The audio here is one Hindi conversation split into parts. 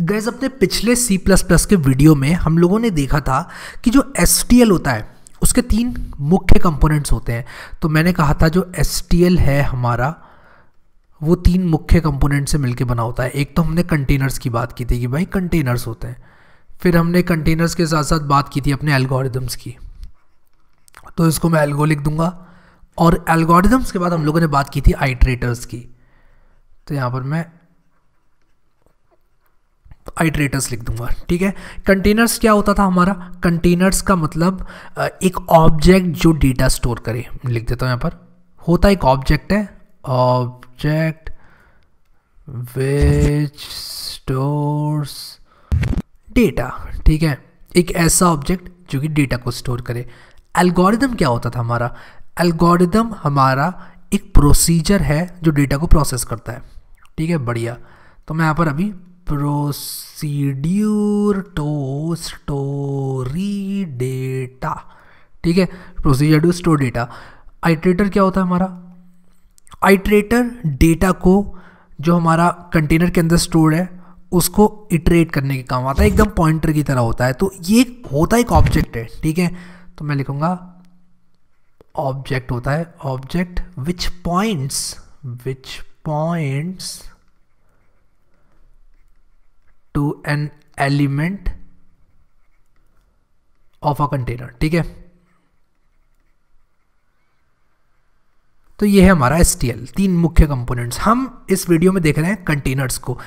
गैज अपने पिछले C++ के वीडियो में हम लोगों ने देखा था कि जो एस होता है उसके तीन मुख्य कंपोनेंट्स होते हैं तो मैंने कहा था जो एस है हमारा वो तीन मुख्य कंपोनेंट से मिलके बना होता है एक तो हमने कंटेनर्स की बात की थी कि भाई कंटेनर्स होते हैं फिर हमने कंटेनर्स के साथ साथ बात की थी अपने एल्गोरिदम्स की तो इसको मैं एल्गो लिख दूंगा और एल्गोरिदम्स के बाद हम लोगों ने बात की थी आइट्रेटर्स की तो यहाँ पर मैं आइट्रेटर्स लिख दूंगा ठीक है कंटेनर्स क्या होता था हमारा कंटेनर्स का मतलब एक ऑब्जेक्ट जो डेटा स्टोर करे लिख देता हूँ यहाँ पर होता एक ऑब्जेक्ट है ऑब्जेक्ट विच स्टोर्स डेटा ठीक है एक ऐसा ऑब्जेक्ट जो कि डेटा को स्टोर करे एल्गोरिदम क्या होता था हमारा एल्गोरिदम हमारा एक प्रोसीजर है जो डेटा को प्रोसेस करता है ठीक है बढ़िया तो मैं यहाँ पर अभी प्रोसीड्यूर टू स्टोरी डेटा ठीक है procedure to store data iterator क्या होता है हमारा आइट्रेटर डेटा को जो हमारा कंटेनर के अंदर स्टोर है उसको इटरेट करने के काम आता है एकदम पॉइंटर की तरह होता है तो ये होता एक ऑब्जेक्ट है ठीक है तो मैं लिखूंगा ऑब्जेक्ट होता है object which points which points to an element of a container ठीक है तो ये है हमारा एस तीन मुख्य कंपोनेंट्स हम इस वीडियो में देख रहे हैं कंटेनर्स को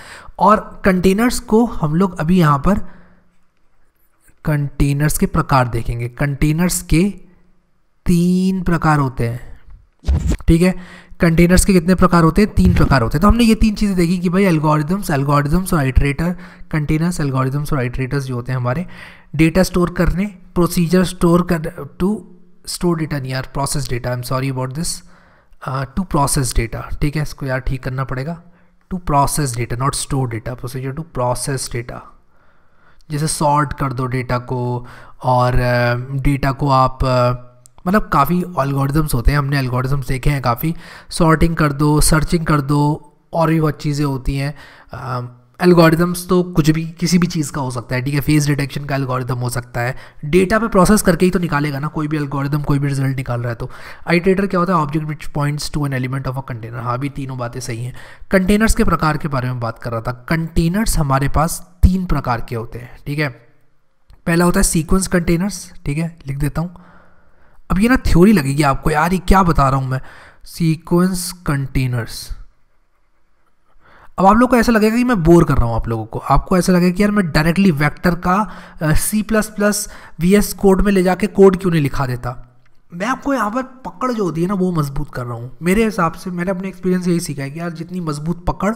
और कंटेनर्स को हम लोग अभी यहां पर कंटेनर्स के प्रकार देखेंगे कंटेनर्स के तीन प्रकार होते हैं ठीक है कंटेनर्स के कितने प्रकार होते हैं तीन प्रकार होते हैं तो हमने ये तीन चीज़ें देखी कि भाई एल्गोरिदम्स एल्गोरिदम्स और आइट्रेटर कंटेनर्स एल्गोरिदम्स और आइट्रेटर्स जो होते हैं हमारे डेटा स्टोर करने प्रोसीजर स्टोर कर टू स्टोर डेटा नहीं यार process data I am sorry about this to process data ठीक है इसको यार ठीक करना पड़ेगा to process data not store data procedure to process data जैसे सॉर्ट कर दो डेटा को और डेटा uh, को आप uh, मतलब काफ़ी अलगोरिदम्स होते हैं हमने अलगोरिदम्स देखे हैं काफ़ी सॉर्टिंग कर दो सर्चिंग कर दो और भी बहुत चीज़ें होती हैं एल्गोरिदम्स तो कुछ भी किसी भी चीज़ का हो सकता है ठीक है फेस डिटेक्शन का एल्गोरिदम हो सकता है डेटा पे प्रोसेस करके ही तो निकालेगा ना कोई भी एल्गोरिदम कोई भी रिजल्ट निकाल रहा है तो आइटरेटर क्या होता है object which points to an element of a container हाँ भी तीनों बातें सही हैं कंटेनर्स के प्रकार के बारे में बात कर रहा था कंटेनर्स हमारे पास तीन प्रकार के होते हैं ठीक है पहला होता है सीक्वेंस कंटेनर्स ठीक है लिख देता हूँ अब ये ना थ्योरी लगेगी आपको यार ये क्या बता रहा हूँ मैं सीक्वेंस कंटेनर्स अब आप लोग को ऐसा लगेगा कि मैं बोर कर रहा हूँ आप लोगों को आपको ऐसा लगेगा कि यार मैं डायरेक्टली वेक्टर का C plus plus V S code में ले जाके कोड क्यों नहीं लिखा देता मैं आपको यहाँ पर पकड़ जो होती है ना वो मजबूत कर रहा हूँ मेरे हिसाब से मैंने अपने एक्सपीरियंस यही सीखा है कि यार जितनी मजबूत पकड़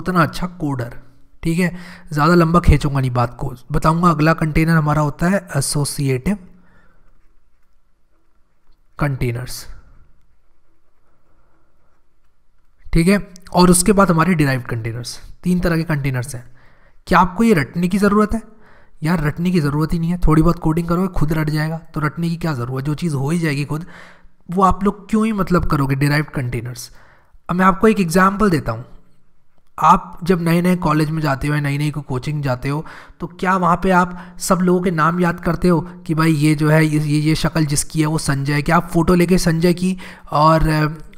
उतना अच्छा कोडर ठीक है ज़्यादा लंबा खींचूंगा नहीं बात को बताऊँगा अगला कंटेनर हमारा होता है एसोसिएटिव कंटेनर्स ठीक है और उसके बाद हमारे डिराइव कंटेनर्स तीन तरह के कंटेनर्स हैं क्या आपको ये रटने की ज़रूरत है यार रटने की ज़रूरत ही नहीं है थोड़ी बहुत कोडिंग करोगे खुद रट जाएगा तो रटने की क्या ज़रूरत जो चीज़ हो ही जाएगी खुद वो आप लोग क्यों ही मतलब करोगे डिराइव कंटेनर्स अब मैं आपको एक एग्जाम्पल देता हूँ आप जब नए नए कॉलेज में जाते हो या नई नई को कोचिंग जाते हो तो क्या वहाँ पे आप सब लोगों के नाम याद करते हो कि भाई ये जो है ये ये शक्ल जिसकी है वो संजय है क्या आप फ़ोटो लेके संजय की और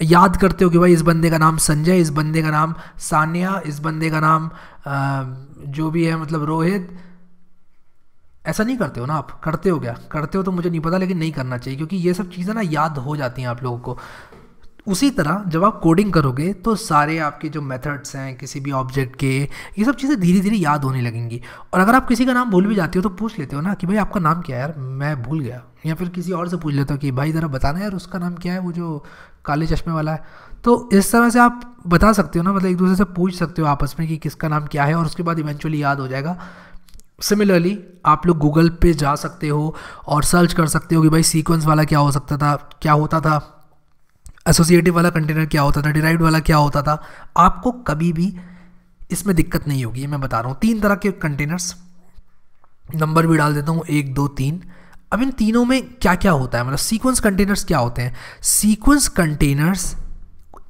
याद करते हो कि भाई इस बंदे का नाम संजय इस बंदे का नाम सानिया इस बंदे का नाम जो भी है मतलब रोहित ऐसा नहीं करते हो ना आप करते हो क्या करते हो तो मुझे नहीं पता लेकिन नहीं करना चाहिए क्योंकि ये सब चीज़ें ना याद हो जाती हैं आप लोगों को उसी तरह जब आप कोडिंग करोगे तो सारे आपके जो मेथड्स हैं किसी भी ऑब्जेक्ट के ये सब चीज़ें धीरे धीरे याद होने लगेंगी और अगर आप किसी का नाम भूल भी जाते हो तो पूछ लेते हो ना कि भाई आपका नाम क्या है यार मैं भूल गया या फिर किसी और से पूछ लेता हो कि भाई ज़रा बताना यार उसका नाम क्या है वो जो काले चश्मे वाला है तो इस तरह से आप बता सकते हो ना मतलब एक दूसरे से पूछ सकते हो आपस में कि किसका नाम क्या है और उसके बाद इवेंचुअली याद हो जाएगा सिमिलरली आप लोग गूगल पे जा सकते हो और सर्च कर सकते हो कि भाई सीक्वेंस वाला क्या हो सकता था क्या होता था एसोसिएटिव वाला कंटेनर क्या होता था डिराइव वाला क्या होता था आपको कभी भी इसमें दिक्कत नहीं होगी मैं बता रहा हूँ तीन तरह के कंटेनर्स नंबर भी डाल देता हूँ एक दो तीन अब इन तीनों में क्या क्या होता है मतलब सीक्वेंस कंटेनर्स क्या होते हैं सीक्वेंस कंटेनर्स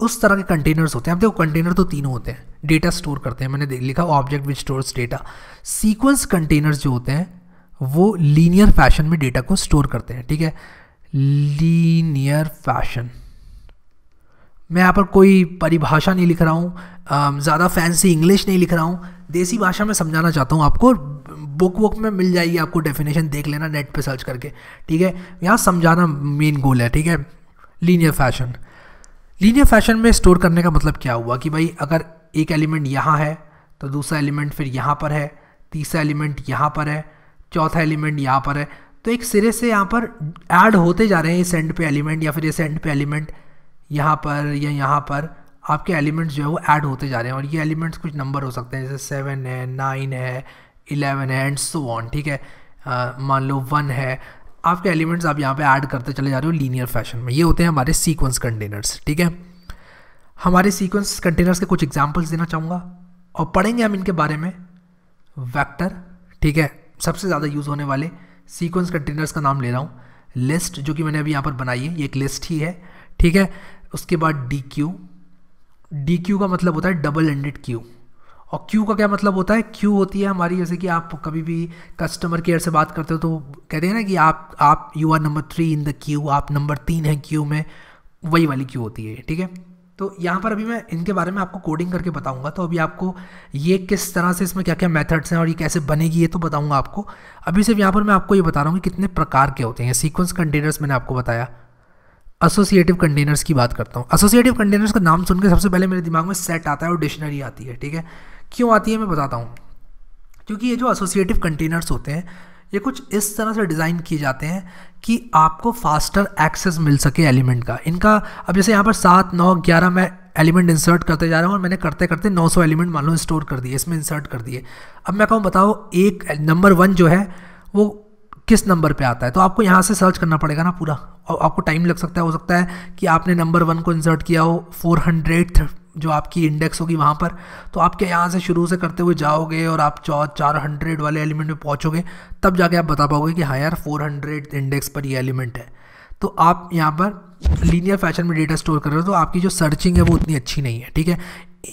उस तरह के कंटेनर्स होते हैं अब देखो कंटेनर तो तीनों होते हैं डेटा स्टोर करते हैं मैंने लिखा object which stores data sequence containers जो होते हैं वो लीनियर फैशन में डेटा को स्टोर करते हैं ठीक है लीनियर फैशन मैं यहाँ पर कोई परिभाषा नहीं लिख रहा हूँ ज़्यादा फैंसी इंग्लिश नहीं लिख रहा हूँ देसी भाषा में समझाना चाहता हूँ आपको बुक वुक में मिल जाएगी आपको डेफिनेशन देख लेना नेट पे सर्च करके ठीक है यहाँ समझाना मेन गोल है ठीक है लीनियर फैशन लीनियर फैशन में स्टोर करने का मतलब क्या हुआ कि भाई अगर एक एलिमेंट यहाँ है तो दूसरा एलिमेंट फिर यहाँ पर है तीसरा एलिमेंट यहाँ पर है चौथा एलिमेंट यहाँ पर है तो एक सिरे से यहाँ पर ऐड होते जा रहे हैं इस एंड पे एलिमेंट या फिर इस एंड पे एलिमेंट यहाँ पर या यहाँ पर आपके एलिमेंट्स जो है वो ऐड होते जा रहे हैं और ये एलिमेंट्स कुछ नंबर हो सकते हैं जैसे सेवन है नाइन है इलेवन है एंड सो ऑन ठीक है मान लो वन है आपके एलिमेंट्स आप यहाँ पे ऐड करते चले जा रहे हो लीनियर फैशन में ये होते हैं हमारे सीक्वेंस कंटेनर्स ठीक है हमारे सीक्वेंस कंटेनर्स के कुछ एग्जाम्पल्स देना चाहूँगा और पढ़ेंगे हम इनके बारे में वैक्टर ठीक है सबसे ज़्यादा यूज़ होने वाले सीक्वेंस कंटेनर्स का नाम ले रहा हूँ लिस्ट जो कि मैंने अभी यहाँ पर बनाई है ये एक लिस्ट ही है ठीक है उसके बाद डी क्यू डी क्यू का मतलब होता है डबल एंडेड क्यू और क्यू का क्या मतलब होता है क्यू होती है हमारी जैसे कि आप कभी भी कस्टमर केयर से बात करते हो तो कहते हैं ना कि आप आप you are number three in the queue आप नंबर तीन हैं क्यू में वही वाली क्यू होती है ठीक है तो यहाँ पर अभी मैं इनके बारे में आपको कोडिंग करके बताऊंगा तो अभी आपको ये किस तरह से इसमें क्या क्या मेथड्स हैं और ये कैसे बनेगी ये तो बताऊंगा आपको अभी सिर्फ यहाँ पर मैं आपको ये बता रहा हूँ कि कितने प्रकार के होते हैं सीक्वेंस कंटेनर्स मैंने आपको बताया एसोसिएटिव कंटेनर्स की बात करता हूँ एसोसिएटिव कंटेनर्स का नाम सुनकर सबसे पहले मेरे दिमाग में सेट आता है और डिक्शनरी आती है ठीक है क्यों आती है मैं बताता हूँ क्योंकि ये जो एसोसिएटिव कंटेनर्स होते हैं ये कुछ इस तरह से डिज़ाइन किए जाते हैं कि आपको फास्टर एक्सेस मिल सके एलिमेंट का इनका अब जैसे यहाँ पर सात नौ ग्यारह मैं एलिमेंट इंसर्ट करते जा रहा हूँ और मैंने करते करते 900 एलिमेंट मान लो स्टोर कर दिए इसमें इंसर्ट कर दिए अब मैं कहूँ बताओ एक नंबर वन जो है वो किस नंबर पे आता है तो आपको यहाँ से सर्च करना पड़ेगा ना पूरा और आपको टाइम लग सकता है हो सकता है कि आपने नंबर वन को इंसर्ट किया हो फोर हंड्रेड जो आपकी इंडेक्स होगी वहाँ पर तो आपके यहाँ से शुरू से करते हुए जाओगे और आप चौ चार हंड्रेड वाले एलिमेंट में पहुँचोगे तब जाके आप बता पाओगे कि हाँ यार फोर हंड्रेड इंडेक्स पर ये एलिमेंट है तो आप यहाँ पर लीनियर फैशन में डेटा स्टोर कर रहे हो तो आपकी जो सर्चिंग है वो उतनी अच्छी नहीं है ठीक है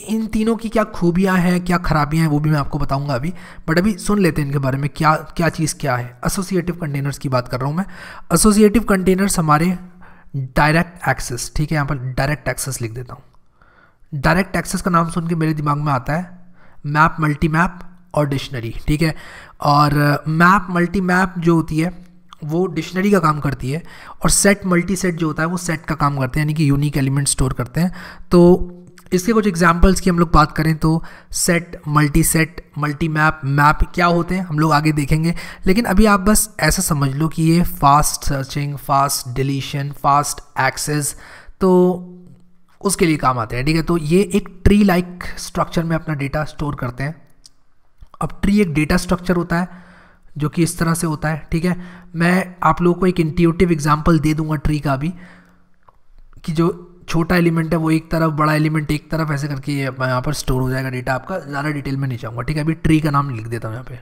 इन तीनों की क्या खूबियाँ हैं क्या ख़राबियाँ हैं वो भी मैं आपको बताऊंगा अभी बट अभी सुन लेते हैं इनके बारे में क्या क्या चीज़ क्या है एसोसिएटिव कंटेनर्स की बात कर रहा हूँ मैं एसोसिएटिव कंटेनर्स हमारे डायरेक्ट एक्सेस ठीक है यहाँ पर डायरेक्ट एक्सेस लिख देता हूँ डायरेक्ट एक्सेस का नाम सुन के मेरे दिमाग में आता है मैप मल्टी मैप और डिक्शनरी ठीक है और मैप मल्टी मैप जो होती है वो डिक्शनरी का काम करती है और सेट मल्टी सेट जो होता है वो सेट का काम करते हैं यानी कि यूनिक एलिमेंट स्टोर करते हैं तो इसके कुछ एग्जाम्पल्स की हम लोग बात करें तो set multi set multi map map क्या होते हैं हम लोग आगे देखेंगे लेकिन अभी आप बस ऐसा समझ लो कि ये fast searching fast deletion fast access तो उसके लिए काम आते हैं ठीक है तो ये एक ट्री लाइक स्ट्रक्चर में अपना डेटा स्टोर करते हैं अब ट्री एक डेटा स्ट्रक्चर होता है जो कि इस तरह से होता है ठीक है मैं आप लोगों को एक इंट्यूटिव एग्जाम्पल दे दूंगा ट्री का भी कि जो छोटा एलिमेंट है वो एक तरफ बड़ा एलिमेंट एक तरफ ऐसे करके यहाँ पर स्टोर हो जाएगा डेटा आपका ज़्यादा डिटेल में नहीं चाहूँगा ठीक है अभी ट्री का नाम लिख देता हूँ यहाँ पे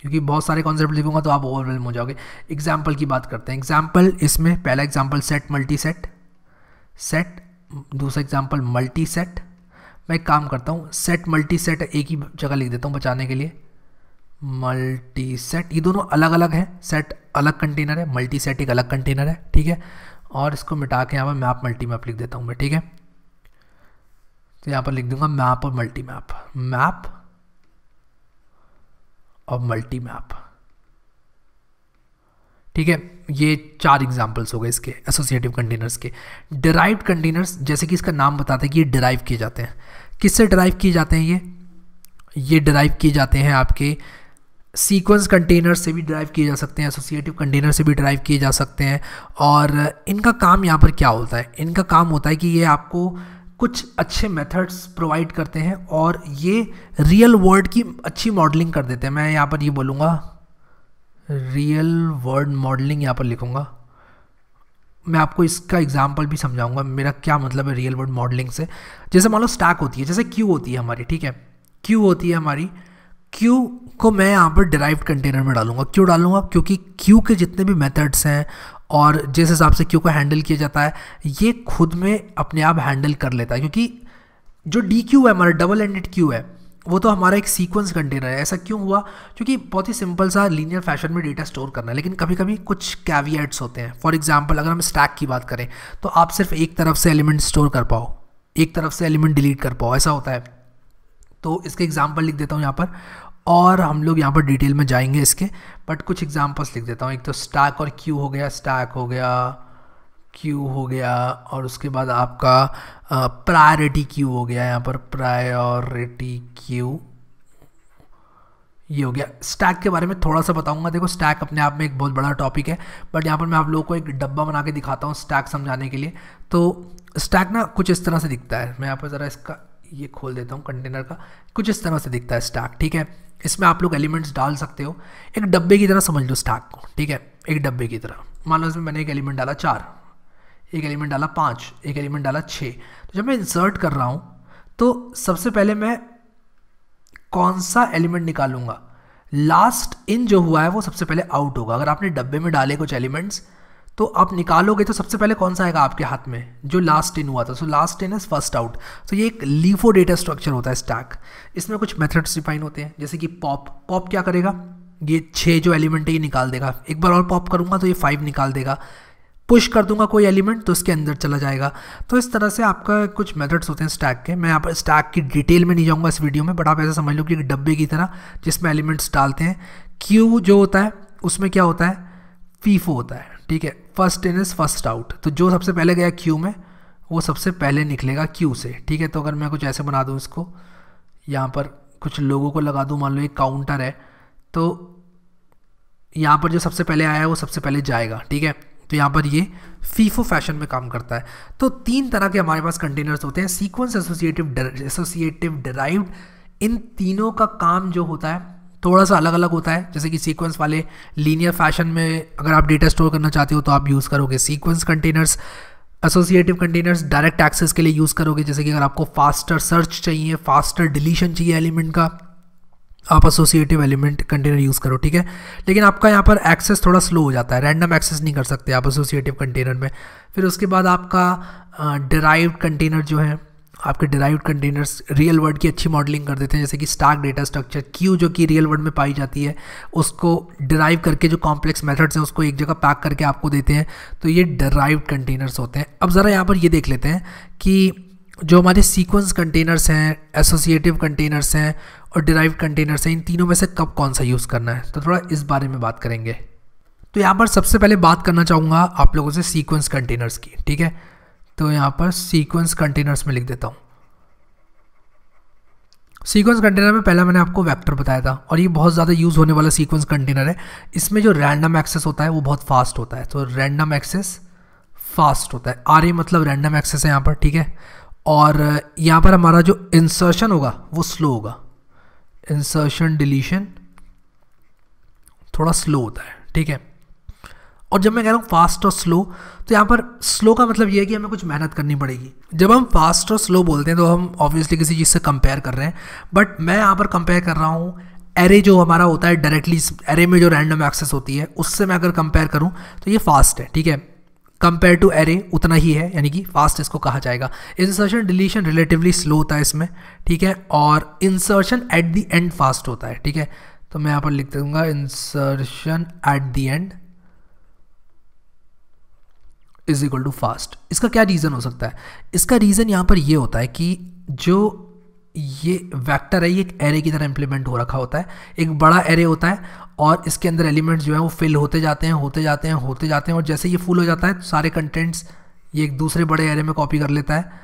क्योंकि बहुत सारे कॉन्सेप्ट लिखूंगा तो आप ओवरवेलम हो जाओगे एग्जाम्पल की बात करते हैं एग्जाम्पल इसमें पहला example set multi set set दूसरा एग्जाम्पल मल्टी सेट मैं एक काम करता हूँ सेट मल्टी सेट एक ही जगह लिख देता हूँ बचाने के लिए मल्टी सेट ये दोनों अलग अलग हैं सेट अलग कंटेनर है मल्टी सेट एक अलग कंटेनर है ठीक है और इसको मिटा के यहाँ पर मैप मल्टी मैप लिख देता हूँ मैं ठीक है तो यहाँ पर लिख दूंगा मैप और मल्टी मैप मैप और मल्टी मैप ठीक है ये चार एग्जाम्पल्स हो गए इसके एसोसिएटिव कंटेनर्स के डिराइव कंटेनर्स जैसे कि इसका नाम बताते हैं कि ये डिराइव किए जाते हैं किससे डिराइव किए जाते हैं ये ये डिराइव किए जाते हैं आपके सीक्वेंस कंटेनर से भी ड्राइव किए जा सकते हैं एसोसिएटिव कंटेनर से भी ड्राइव किए जा सकते हैं और इनका काम यहाँ पर क्या होता है इनका काम होता है कि ये आपको कुछ अच्छे मेथड्स प्रोवाइड करते हैं और ये रियल वर्ल्ड की अच्छी मॉडलिंग कर देते हैं मैं यहाँ पर ये बोलूँगा रियल वर्ल्ड मॉडलिंग यहाँ पर लिखूँगा मैं आपको इसका एग्जाम्पल भी समझाऊंगा मेरा क्या मतलब है रियल वर्ल्ड मॉडलिंग से जैसे मान लो स्टैक होती है जैसे क्यू होती है हमारी ठीक है क्यू होती है हमारी क्यू को मैं यहाँ पर डिराइव कंटेनर में डालूंगा क्यों डालूंगा क्योंकि क्यू के जितने भी मेथड्स हैं और जिस हिसाब से क्यू को हैंडल किया जाता है ये खुद में अपने आप हैंडल कर लेता है क्योंकि जो डी क्यू है हमारा डबल एंडेड क्यू है वो तो हमारा एक सीक्वेंस कंटेनर है ऐसा क्यों हुआ क्योंकि बहुत ही सिंपल सा लीनियर फैशन में डेटा स्टोर करना है लेकिन कभी कभी कुछ कैवियट्स होते हैं फॉर एग्जाम्पल अगर हम स्टैक की बात करें तो आप सिर्फ एक तरफ से एलिमेंट स्टोर कर पाओ एक तरफ से एलिमेंट डिलीट कर पाओ ऐसा होता है तो इसके एग्जाम्पल लिख देता हूँ यहाँ पर और हम लोग यहाँ पर डिटेल में जाएंगे इसके बट कुछ एग्जाम्पल्स लिख देता हूँ एक तो स्टैक और क्यू हो गया स्टैक हो गया क्यू हो गया और उसके बाद आपका प्रायोरिटी क्यू हो गया यहाँ पर प्रायोरिटी क्यू ये हो गया स्टैक के बारे में थोड़ा सा बताऊंगा देखो स्टैक अपने आप में एक बहुत बड़ा टॉपिक है बट यहाँ पर मैं आप लोगों को एक डब्बा बना के दिखाता हूँ स्टैक समझाने के लिए तो स्टैक ना कुछ इस तरह से दिखता है मैं यहाँ पर ज़रा इसका ये खोल देता हूँ कंटेनर का कुछ इस तरह से दिखता है स्टैक ठीक है इसमें आप लोग एलिमेंट्स डाल सकते हो एक डब्बे की तरह समझ लो स्टैक को ठीक है एक डब्बे की तरह मान लो इसमें मैंने एक एलिमेंट डाला चार एक एलिमेंट डाला पाँच एक एलिमेंट डाला छः तो जब मैं इंसर्ट कर रहा हूँ तो सबसे पहले मैं कौन सा एलिमेंट निकालूंगा लास्ट इन जो हुआ है वो सबसे पहले आउट होगा अगर आपने डब्बे में डाले कुछ एलिमेंट्स तो आप निकालोगे तो सबसे पहले कौन सा आएगा आपके हाथ में जो लास्ट इन हुआ था so last in is first out so ये एक लीफो डेटा स्ट्रक्चर होता है स्टैक इसमें कुछ मेथड्स डिफाइन होते हैं जैसे कि पॉप पॉप क्या करेगा ये छः जो एलिमेंट है ये निकाल देगा एक बार और पॉप करूँगा तो ये फाइव निकाल देगा पुश कर दूंगा कोई एलिमेंट तो उसके अंदर चला जाएगा तो इस तरह से आपका कुछ मेथड्स होते हैं स्टैक के मैं यहाँ पर स्टैक की डिटेल में नहीं जाऊँगा इस वीडियो में बट आप ऐसा समझ लो कि डब्बे की तरह जिसमें एलिमेंट्स डालते हैं क्यू जो होता है उसमें क्या होता है फीफो होता है ठीक है first in is first out तो जो सबसे पहले गया क्यू में वो सबसे पहले निकलेगा क्यू से ठीक है तो अगर मैं कुछ ऐसे बना दूँ इसको यहाँ पर कुछ लोगों को लगा दूँ मान लो एक काउंटर है तो यहाँ पर जो सबसे पहले आया है वो सबसे पहले जाएगा ठीक है तो यहाँ पर ये फीफो फैशन में काम करता है तो तीन तरह के हमारे पास कंटेनर्स होते हैं सीक्वेंस एसोसिएटिव एसोसिएटिव डराइव्ड इन तीनों का काम जो होता है थोड़ा सा अलग अलग होता है जैसे कि सीक्वेंस वाले लीनियर फैशन में अगर आप डेटा स्टोर करना चाहते हो तो आप यूज़ करोगे sequence containers associative containers direct access के लिए यूज़ करोगे जैसे कि अगर आपको फास्टर सर्च चाहिए फास्टर डिलीशन चाहिए एलिमेंट का आप एसोसिएटिव एलिमेंट कंटेनर यूज़ करो ठीक है लेकिन आपका यहाँ पर एक्सेस थोड़ा स्लो हो जाता है रैंडम एक्सेस नहीं कर सकते आप एसोसिएटिव कंटेनर में फिर उसके बाद आपका डिराइव्ड uh, कंटेनर जो है आपके डिराइव कंटेनर्स रियल वर्ड की अच्छी मॉडलिंग कर देते हैं जैसे कि स्टार्क डेटा स्ट्रक्चर क्यू जो कि रियल वर्ड में पाई जाती है उसको डिराइव करके जो कॉम्प्लेक्स मेथड्स हैं उसको एक जगह पैक करके आपको देते हैं तो ये डराइव कंटेनर्स होते हैं अब ज़रा यहाँ पर ये देख लेते हैं कि जो हमारे सीक्वेंस कंटेनर्स हैं एसोसिएटिव कंटेनर्स हैं और डिराइव कंटेनर्स हैं इन तीनों में से कब कौन सा यूज़ करना है तो थोड़ा इस बारे में बात करेंगे तो यहाँ पर सबसे पहले बात करना चाहूँगा आप लोगों से सीक्वेंस कंटेनर्स की ठीक है तो यहाँ पर सीक्वेंस कंटेनर्स में लिख देता हूँ सीक्वेंस कंटेनर में पहला मैंने आपको वेक्टर बताया था और ये बहुत ज़्यादा यूज़ होने वाला सीक्वेंस कंटेनर है इसमें जो रैंडम एक्सेस होता है वो बहुत फास्ट होता है तो रैंडम एक्सेस फास्ट होता है आर ए मतलब रैंडम एक्सेस है यहाँ पर ठीक है और यहाँ पर हमारा जो इंसर्शन होगा वो स्लो होगा इंसर्शन डिलीशन थोड़ा स्लो होता है ठीक है और जब मैं कह रहा हूँ फास्ट और स्लो तो यहाँ पर स्लो का मतलब ये है कि हमें कुछ मेहनत करनी पड़ेगी जब हम फास्ट और स्लो बोलते हैं तो हम ऑब्वियसली किसी चीज़ से कंपेयर कर रहे हैं बट मैं यहाँ पर कंपेयर कर रहा हूँ एरे जो हमारा होता है डायरेक्टली एरे में जो रैंडम एक्सेस होती है उससे मैं अगर कंपेयर करूँ तो ये फास्ट है ठीक है कंपेयर टू एरे उतना ही है यानी कि फास्ट इसको कहा जाएगा इंसर्शन डिलीशन रिलेटिवली स्लो होता है इसमें ठीक है और insertion at the end fast होता है ठीक है तो मैं यहाँ पर लिख दूंगा insertion at the end is equal to fast इसका क्या रीज़न हो सकता है इसका रीज़न यहाँ पर ये होता है कि जो ये वेक्टर है ये एक एरे की तरह इंप्लीमेंट हो रखा होता है एक बड़ा एरे होता है और इसके अंदर एलिमेंट्स जो है वो फिल होते जाते हैं होते जाते हैं होते जाते हैं और जैसे ये फुल हो जाता है तो सारे कंटेंट्स ये एक दूसरे बड़े एरे में कॉपी कर लेता है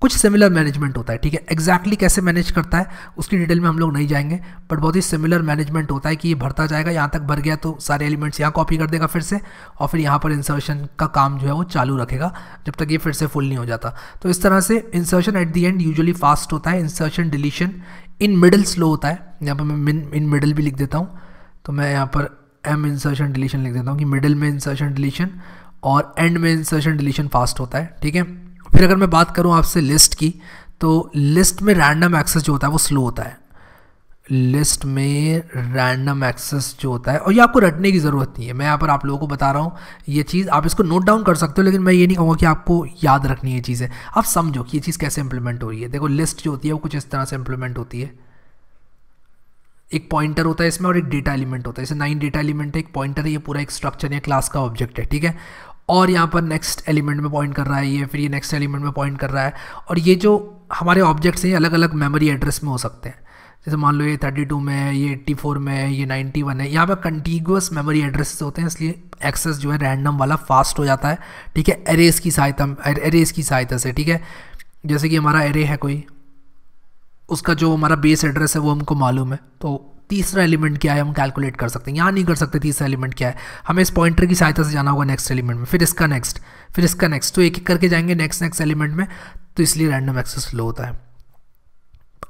कुछ सिमिलर मैनेजमेंट होता है ठीक है एग्जैक्टली कैसे मैनेज करता है उसकी डिटेल में हम लोग नहीं जाएंगे बट बहुत ही सिमिलर मैनेजमेंट होता है कि ये भरता जाएगा यहाँ तक भर गया तो सारे एलिमेंट्स यहाँ कॉपी कर देगा फिर से और फिर यहाँ पर इंसर्शन का काम जो है वो चालू रखेगा जब तक ये फिर से फुल नहीं हो जाता तो इस तरह से insertion at the end usually fast होता है insertion deletion in middle slow होता है यहाँ पर मैं इन मिडल भी लिख देता हूँ तो मैं यहाँ पर एम इंसर्शन डिलीशन लिख देता हूँ कि मिडिल में इंसर्शन डिलीशन और एंड में इंसर्शन डिलीशन फास्ट होता है ठीक है फिर अगर मैं बात करूँ आपसे लिस्ट की तो लिस्ट में रैंडम एक्सेस जो होता है वो स्लो होता है लिस्ट में रैंडम एक्सेस जो होता है और ये आपको रटने की ज़रूरत नहीं है मैं यहाँ पर आप लोगों को बता रहा हूँ ये चीज़ आप इसको नोट डाउन कर सकते हो लेकिन मैं ये नहीं कहूँगा कि आपको याद रखनी है चीज़ें आप समझो कि ये चीज़ कैसे इंप्लीमेंट हो रही है देखो लिस्ट जो होती है वो कुछ इस तरह से इंप्लीमेंट होती है एक पॉइंटर होता है इसमें और एक डेटा एलिमेंट होता है जैसे नाइन डेटा एलिमेंट है एक पॉइंटर है ये पूरा एक स्ट्रक्चर या क्लास का ऑब्जेक्ट है ठीक है और यहाँ पर नेक्स्ट एलिमेंट में पॉइंट कर रहा है ये फिर ये नेक्स्ट एलिमेंट में पॉइंट कर रहा है और ये जो हमारे ऑब्जेक्ट्स हैं अलग अलग मेमोरी एड्रेस में हो सकते हैं जैसे मान लो ये 32 में है ये 84 में है ये 91 है यहाँ पर कंटिगुअस मेमोरी एड्रेस होते हैं इसलिए एक्सेस जो है रैंडम वाला फास्ट हो जाता है ठीक है एरेज की सहायता एरेज की सहायता से ठीक है जैसे कि हमारा एरे है कोई उसका जो हमारा बेस एड्रेस है वो हमको मालूम है तो तीसरा एलिमेंट क्या है हम कैलकुलेट कर सकते हैं यहाँ नहीं कर सकते तीसरा एलिमेंट क्या है हमें इस पॉइंटर की सहायता से जाना होगा नेक्स्ट एलिमेंट में फिर इसका नेक्स्ट फिर इसका नेक्स्ट तो एक एक करके जाएंगे नेक्स्ट नेक्स्ट एलिमेंट में तो इसलिए रैंडम एक्सेस लो होता है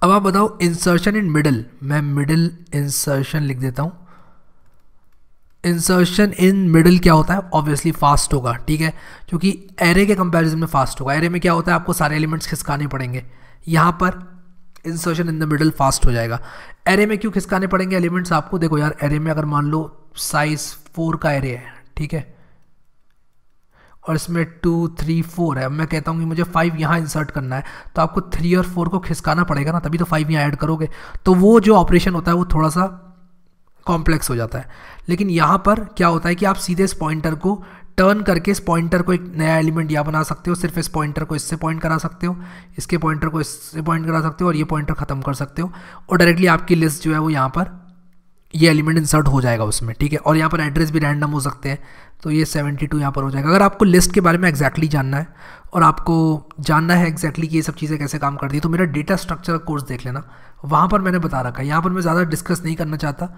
अब आप बताओ इंसर्शन इन मिडल मैं मिडल इंसर्शन लिख देता हूँ इंसर्शन इन मिडल क्या होता है ऑब्वियसली फास्ट होगा ठीक है क्योंकि एरे के कंपैरिजन में फास्ट होगा एरे में क्या होता है आपको सारे एलिमेंट्स खिसकाने पड़ेंगे यहाँ पर insertion in the middle fast हो जाएगा एरे में क्यों खिसकाने पड़ेंगे एलिमेंट्स आपको देखो यार एरे में अगर मान लो साइज फोर का एरे है ठीक है और इसमें टू थ्री फोर है मैं कहता हूँ कि मुझे फाइव यहाँ इंसर्ट करना है तो आपको थ्री और फोर को खिसकाना पड़ेगा ना तभी तो फाइव यहाँ ऐड करोगे तो वो जो ऑपरेशन होता है वो थोड़ा सा कॉम्प्लेक्स हो जाता है लेकिन यहाँ पर क्या होता है कि आप सीधे इस पॉइंटर को टर्न करके इस पॉइंटर को एक नया एलिमेंट या बना सकते हो सिर्फ इस पॉइंटर को इससे पॉइंट करा सकते हो इसके पॉइंटर को इससे पॉइंट करा सकते हो और ये पॉइंटर ख़त्म कर सकते हो और डायरेक्टली आपकी लिस्ट जो है वो यहाँ पर ये एलिमेंट इंसर्ट हो जाएगा उसमें ठीक है और यहाँ पर एड्रेस भी रैंडम हो सकते हैं तो ये 72 टू यहाँ पर हो जाएगा अगर आपको लिस्ट के बारे में एक्जैक्टली exactly जानना है और आपको जानना है एग्जैक्टली exactly कि ये सब चीज़ें कैसे काम करती है तो मेरा डेटा स्ट्रक्चर कोर्स देख लेना वहाँ पर मैंने बता रखा है यहाँ पर मैं ज़्यादा डिस्कस नहीं करना चाहता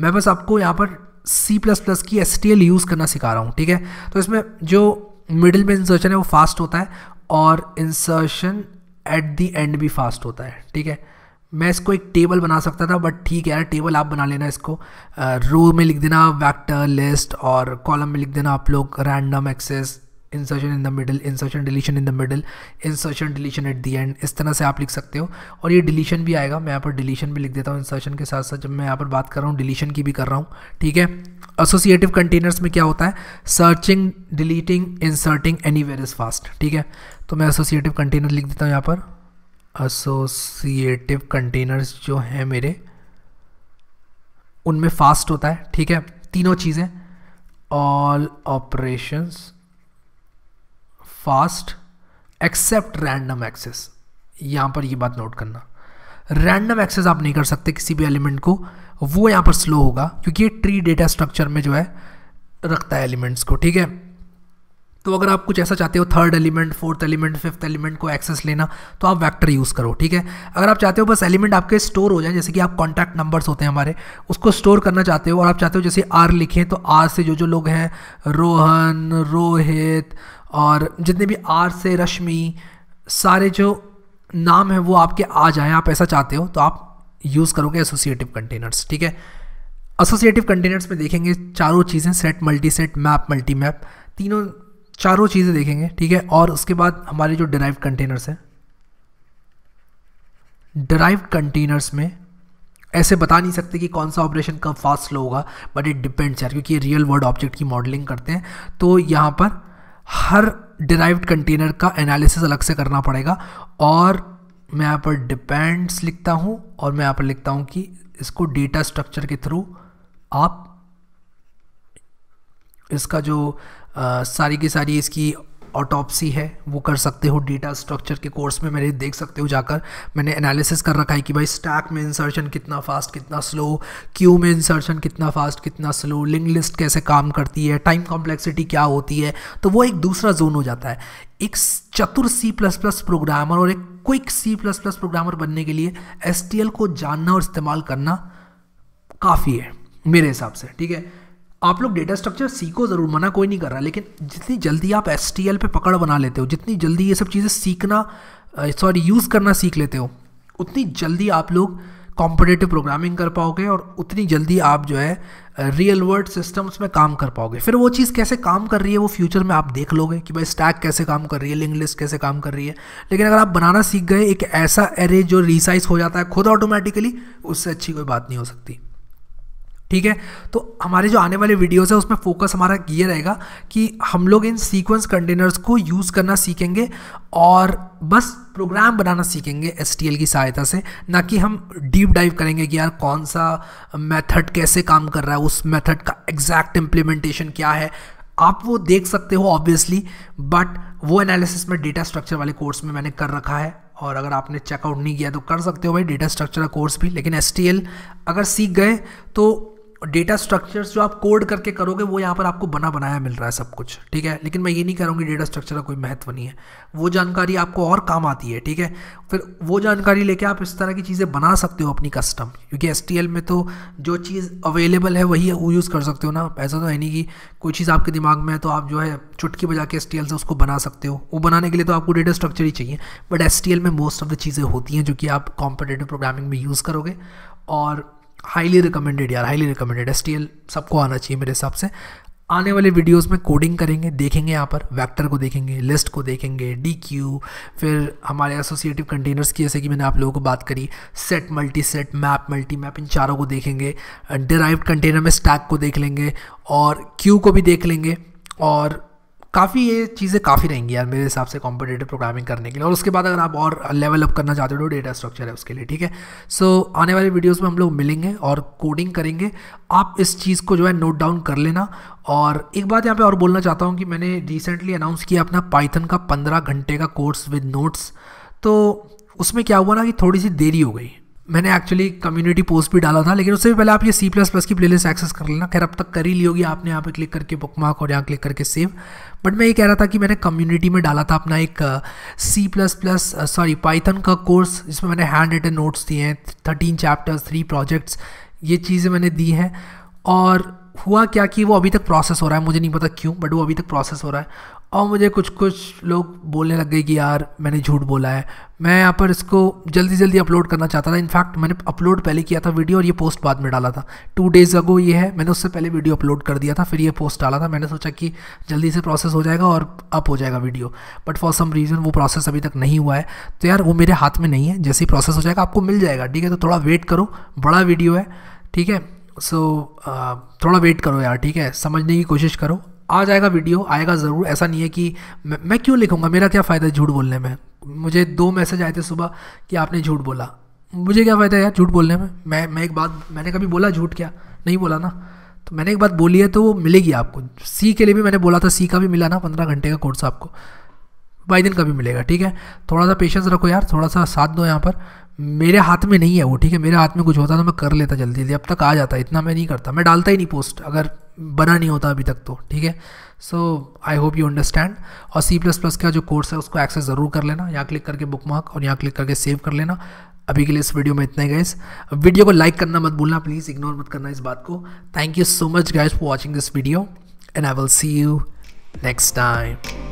मैं बस आपको यहाँ पर सी प्लस प्लस की एस टी एल यूज़ करना सिखा रहा हूँ ठीक है तो इसमें जो मिडिल में इंसर्शन है वो फास्ट होता है और इंसर्शन एट दी एंड भी फास्ट होता है ठीक है मैं इसको एक टेबल बना सकता था बट ठीक है यार टेबल आप बना लेना इसको रो में लिख देना वैक्टर लिस्ट और कॉलम में लिख देना आप लोग random access insertion in the middle insertion deletion in the middle insertion deletion at the end इस तरह से आप लिख सकते हो और ये डिलीशन भी आएगा मैं यहाँ पर डिलीशन भी लिख देता हूँ इंसर्शन के साथ साथ जब मैं यहाँ पर बात कर रहा हूँ डिलीशन की भी कर रहा हूँ ठीक है एसोसिएटिव कंटेनर्स में क्या होता है searching deleting inserting anywhere is fast ठीक है तो मैं एसोसिएटिव कंटेनर लिख देता हूँ यहाँ पर एसोसिएटिव कंटेनर्स जो हैं मेरे उनमें फास्ट होता है ठीक है तीनों चीज़ें all operations fast except random access यहाँ पर ये बात नोट करना रैंडम एक्सेस आप नहीं कर सकते किसी भी एलिमेंट को वो यहाँ पर स्लो होगा क्योंकि ये ट्री डेटा स्ट्रक्चर में जो है रखता है एलिमेंट्स को ठीक है तो अगर आप कुछ ऐसा चाहते हो third element fourth element fifth element को एक्सेस लेना तो आप वैक्टर यूज़ करो ठीक है अगर आप चाहते हो बस एलिमेंट आपके स्टोर हो जाए जैसे कि आप कॉन्टैक्ट नंबर्स होते हैं हमारे उसको स्टोर करना चाहते हो और आप चाहते हो जैसे आर लिखें तो आर से जो जो लोग हैं रोहन रोहित और जितने भी आर से रश्मि सारे जो नाम है वो आपके आ जाए आप ऐसा चाहते हो तो आप यूज़ करोगे एसोसिएटिव कंटेनर्स ठीक है एसोसिएटिव कंटेनर्स में देखेंगे चारों चीज़ें set multi set map multi map तीनों चारों चीज़ें देखेंगे ठीक है और उसके बाद हमारे जो डराइव कंटेनर्स हैं डराइव कंटेनर्स में ऐसे बता नहीं सकते कि कौन सा ऑपरेशन कब फास्ट स्लो होगा बट इट डिपेंड्स यार क्योंकि ये रियल वर्ल्ड ऑब्जेक्ट की मॉडलिंग करते हैं तो यहाँ पर हर डिराइव्ड कंटेनर का एनालिसिस अलग से करना पड़ेगा और मैं यहाँ पर डिपेंड्स लिखता हूँ और मैं यहाँ पर लिखता हूँ कि इसको डेटा स्ट्रक्चर के थ्रू आप इसका जो आ, सारी की सारी इसकी ऑटोपसी है वो कर सकते हो डेटा स्ट्रक्चर के कोर्स में मेरे देख सकते हो जाकर मैंने एनालिसिस कर रखा है कि भाई स्टैक में इंसर्शन कितना फास्ट कितना स्लो क्यू में इंसर्शन कितना फास्ट कितना स्लो लिंक लिस्ट कैसे काम करती है टाइम कॉम्प्लेक्सिटी क्या होती है तो वो एक दूसरा जोन हो जाता है एक चतुर सी प्लस प्लस प्रोग्रामर और एक quick C plus plus programmer बनने के लिए एस को जानना और इस्तेमाल करना काफ़ी है मेरे हिसाब से ठीक है आप लोग डेटा स्ट्रक्चर सीखो ज़रूर मना कोई नहीं कर रहा लेकिन जितनी जल्दी आप एस टी एल पर पकड़ बना लेते हो जितनी जल्दी ये सब चीज़ें सीखना सॉरी यूज़ करना सीख लेते हो उतनी जल्दी आप लोग कॉम्पिटेटिव प्रोग्रामिंग कर पाओगे और उतनी जल्दी आप जो है रियल वर्ल्ड सिस्टम्स में काम कर पाओगे फिर वो चीज़ कैसे काम कर रही है वो फ्यूचर में आप देख लोगे कि भाई स्टैक कैसे काम कर रही है लिंक लिस्ट कैसे काम कर रही है लेकिन अगर आप बनाना सीख गए एक ऐसा एरे जो रिसाइज हो जाता है खुद ऑटोमेटिकली उससे अच्छी कोई बात नहीं हो सकती ठीक है तो हमारे जो आने वाले वीडियोज़ है उसमें फोकस हमारा ये रहेगा कि हम लोग इन सीक्वेंस कंटेनर्स को यूज़ करना सीखेंगे और बस प्रोग्राम बनाना सीखेंगे एस की सहायता से ना कि हम डीप डाइव करेंगे कि यार कौन सा मेथड कैसे काम कर रहा है उस मेथड का एग्जैक्ट इम्प्लीमेंटेशन क्या है आप वो देख सकते हो ऑब्वियसली बट वो एनालिसिस में डेटा स्ट्रक्चर वाले कोर्स में मैंने कर रखा है और अगर आपने चेकआउट नहीं किया तो कर सकते हो भाई डेटा स्ट्रक्चर का कोर्स भी लेकिन एस अगर सीख गए तो डेटा स्ट्रक्चर्स जो आप कोड करके करोगे वो यहाँ पर आपको बना बनाया मिल रहा है सब कुछ ठीक है लेकिन मैं ये नहीं कह रहा हूँ कि डेटा स्ट्रक्चर का कोई महत्व नहीं है वो जानकारी आपको और काम आती है ठीक है फिर वो जानकारी लेके आप इस तरह की चीज़ें बना सकते हो अपनी कस्टम क्योंकि एस में तो जो चीज़ अवेलेबल है वही वो यूज़ कर सकते हो ना ऐसा तो है नहीं कि कोई चीज़ आपके दिमाग में है तो आप जो है चुटकी बजा के एस से उसको बना सकते हो वो बनाने के लिए तो आपको डेटा स्ट्रक्चर ही चाहिए बट एस में मोस्ट ऑफ द चीज़ें होती हैं जो कि आप कॉम्पिटेटिव प्रोग्रामिंग में यूज़ करोगे और हाईली रिकमेंडेड यार हाईली रिकमेंडेड एस सबको आना चाहिए मेरे हिसाब से आने वाले वीडियोस में कोडिंग करेंगे देखेंगे यहाँ पर वेक्टर को देखेंगे लिस्ट को देखेंगे डी क्यू फिर हमारे एसोसिएटिव कंटेनर्स की जैसे कि मैंने आप लोगों को बात करी set multi set map multi map इन चारों को देखेंगे डिराइव्ड कंटेनर में स्टैक को देख लेंगे और क्यू को भी देख लेंगे और काफ़ी ये चीज़ें काफ़ी रहेंगी यार मेरे हिसाब से कॉम्पिटेटिव प्रोग्रामिंग करने के लिए और उसके बाद अगर आप और लेवल अप करना चाहते हो तो डेटा स्ट्रक्चर है उसके लिए ठीक है सो so, आने वाले वीडियोस में हम लोग मिलेंगे और कोडिंग करेंगे आप इस चीज़ को जो है नोट डाउन कर लेना और एक बात यहाँ पे और बोलना चाहता हूँ कि मैंने रिसेंटली अनाउंस किया अपना पाइथन का पंद्रह घंटे का कोर्स विद नोट्स तो उसमें क्या हुआ ना कि थोड़ी सी देरी हो गई मैंने एक्चुअली कम्युनिटी पोस्ट भी डाला था लेकिन उससे भी पहले आप ये सी प्लस प्लस की प्लेलिस्ट एक्सेस कर लेना खैर अब तक कर ही ली होगी आपने यहाँ पे क्लिक करके बुक मार्क और यहाँ क्लिक करके सेव बट मैं ये कह रहा था कि मैंने कम्युनिटी में डाला था अपना एक C plus plus sorry Python का कोर्स जिसमें मैंने हैंड रिटन नोट्स दिए हैं थर्टीन चैप्टर्स थ्री प्रोजेक्ट्स ये चीज़ें मैंने दी हैं और हुआ क्या कि वो अभी तक प्रोसेस हो रहा है मुझे नहीं पता क्यों बट वो अभी तक प्रोसेस हो रहा है और मुझे कुछ कुछ लोग बोलने लग गए कि यार मैंने झूठ बोला है मैं यहाँ पर इसको जल्दी जल्दी अपलोड करना चाहता था इनफैक्ट मैंने अपलोड पहले किया था वीडियो और ये पोस्ट बाद में डाला था टू डेज़ अगो ये है मैंने उससे पहले वीडियो अपलोड कर दिया था फिर ये पोस्ट डाला था मैंने सोचा कि जल्दी से प्रोसेस हो जाएगा और अप हो जाएगा video but for some reason वो प्रोसेस अभी तक नहीं हुआ है तो यार वो मेरे हाथ में नहीं है जैसे ही प्रोसेस हो जाएगा आपको मिल जाएगा ठीक है तो थोड़ा वेट करो बड़ा वीडियो है ठीक है सो so, uh, थोड़ा वेट करो यार ठीक है समझने की कोशिश करो आ जाएगा वीडियो आएगा ज़रूर ऐसा नहीं है कि मैं, मैं क्यों लिखूँगा मेरा क्या फ़ायदा है झूठ बोलने में मुझे दो मैसेज आए थे सुबह कि आपने झूठ बोला मुझे क्या फ़ायदा है यार झूठ बोलने में मैं मैं एक बात मैंने कभी बोला झूठ क्या नहीं बोला ना तो मैंने एक बात बोली है तो वो मिलेगी आपको सी के लिए भी मैंने बोला था सी का भी मिला ना पंद्रह घंटे का कोर्स आपको बाई दिन का भी मिलेगा ठीक है थोड़ा सा पेशेंस रखो यार थोड़ा सा साथ दो यहाँ पर मेरे हाथ में नहीं है वो ठीक है मेरे हाथ में कुछ होता तो मैं कर लेता जल्दी जल्दी अब तक आ जाता इतना मैं नहीं करता मैं डालता ही नहीं पोस्ट अगर बना नहीं होता अभी तक तो ठीक है so I hope you understand और सी प्लस प्लस का जो कोर्स है उसको एक्सेस ज़रूर कर लेना यहाँ क्लिक करके बुक मार्क और यहाँ क्लिक करके सेव कर लेना अभी के लिए इस वीडियो में इतना ही गाइस वीडियो को लाइक करना मत भूलना प्लीज़ इग्नोर मत करना इस बात को thank you so much guys for watching this video and I will see you next time